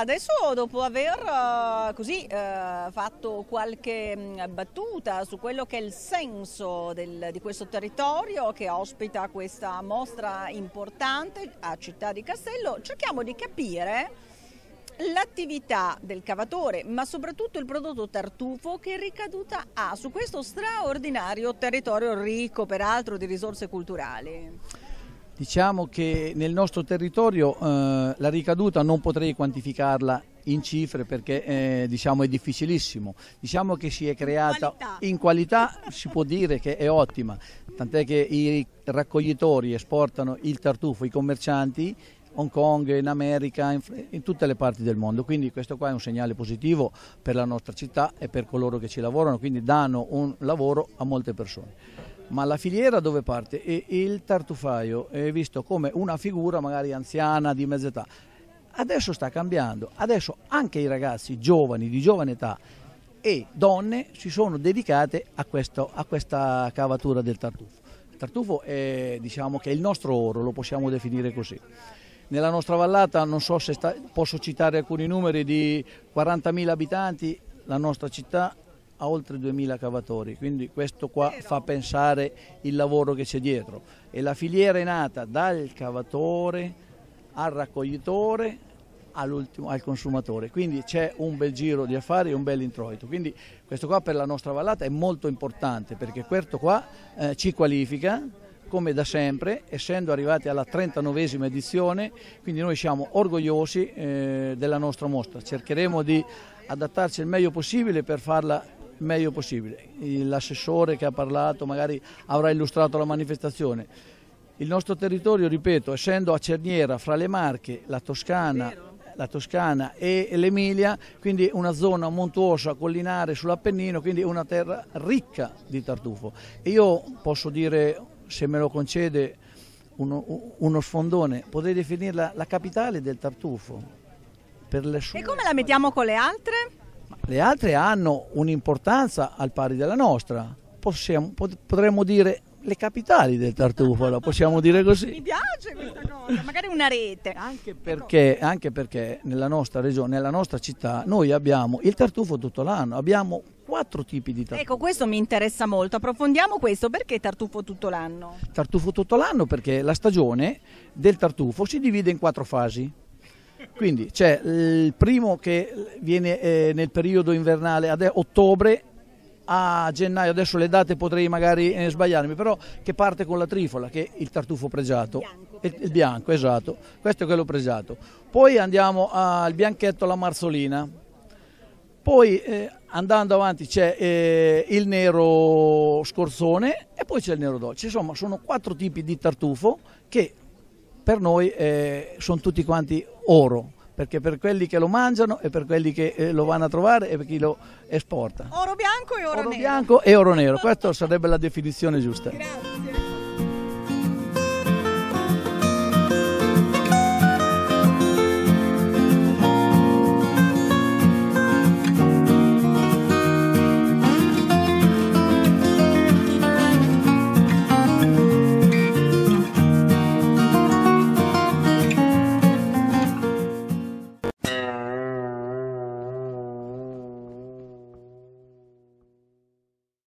adesso dopo aver eh, così, eh, fatto qualche mm, battuta su quello che è il senso del, di questo territorio che ospita questa mostra importante a Città di Castello, cerchiamo di capire l'attività del cavatore, ma soprattutto il prodotto tartufo che ricaduta ha su questo straordinario territorio ricco peraltro di risorse culturali. Diciamo che nel nostro territorio eh, la ricaduta non potrei quantificarla in cifre perché eh, diciamo è difficilissimo. Diciamo che si è creata qualità. in qualità, si può dire che è ottima, tant'è che i raccoglitori esportano il tartufo, i commercianti Hong Kong, in America, in, in, tutte le parti del mondo. Quindi questo qua è un segnale positivo per la nostra città e per coloro che ci lavorano, quindi danno un lavoro a molte persone ma la filiera dove parte? E il tartufaio è visto come una figura magari anziana, di mezza età. Adesso sta cambiando, adesso anche i ragazzi giovani, di giovane età e donne si sono dedicate a, questo, a questa cavatura del tartufo. Il tartufo è, diciamo, è, il nostro oro, lo possiamo definire così. Nella nostra vallata, non so se sta, posso citare alcuni numeri, di 40.000 abitanti, la nostra città a oltre 2000 cavatori, quindi questo qua fa pensare il lavoro che c'è dietro. E la filiera è nata dal cavatore al raccoglitore al consumatore, quindi c'è un bel giro di affari e un bel introito. Quindi questo qua per la nostra vallata è molto importante perché questo qua eh, ci qualifica come da sempre, essendo arrivati alla 39esima edizione, quindi noi siamo orgogliosi eh, della nostra mostra, cercheremo di adattarci il meglio possibile per farla meglio possibile. L'assessore che ha parlato magari avrà illustrato la manifestazione. Il nostro territorio, ripeto, essendo a cerniera fra le Marche, la Toscana, la Toscana e l'Emilia, quindi una zona montuosa, collinare sull'Appennino, quindi una terra ricca di tartufo. Io posso dire, se me lo concede uno, uno sfondone, potrei definirla la capitale del tartufo. e come la mettiamo con le altre? Le altre hanno un'importanza al pari della nostra. Possiamo, potremmo dire le capitali del tartufolo, possiamo dire così. Mi piace questa cosa, magari una rete. Anche perché, anche perché nella nostra regione, nella nostra città, noi abbiamo il tartufo tutto l'anno, abbiamo quattro tipi di tartufo. Ecco, questo mi interessa molto, approfondiamo questo, perché tartufo tutto l'anno? Tartufo tutto l'anno perché la stagione del tartufo si divide in quattro fasi. Quindi c'è il primo che viene eh, nel periodo invernale, ad ottobre a gennaio, adesso le date potrei magari eh, sbagliarmi, però che parte con la trifola, che è il tartufo pregiato, il bianco, Il bianco esatto, questo è quello pregiato. Poi andiamo al bianchetto alla marzolina, poi eh, andando avanti c'è eh, il nero scorzone e poi c'è il nero dolce, insomma sono quattro tipi di tartufo che per noi eh, sono tutti quanti oro perché per quelli che lo mangiano e per quelli che eh, lo vanno a trovare e per chi lo esporta. Oro bianco e oro, oro nero. Oro bianco e oro nero, questa sarebbe la definizione giusta. Grazie.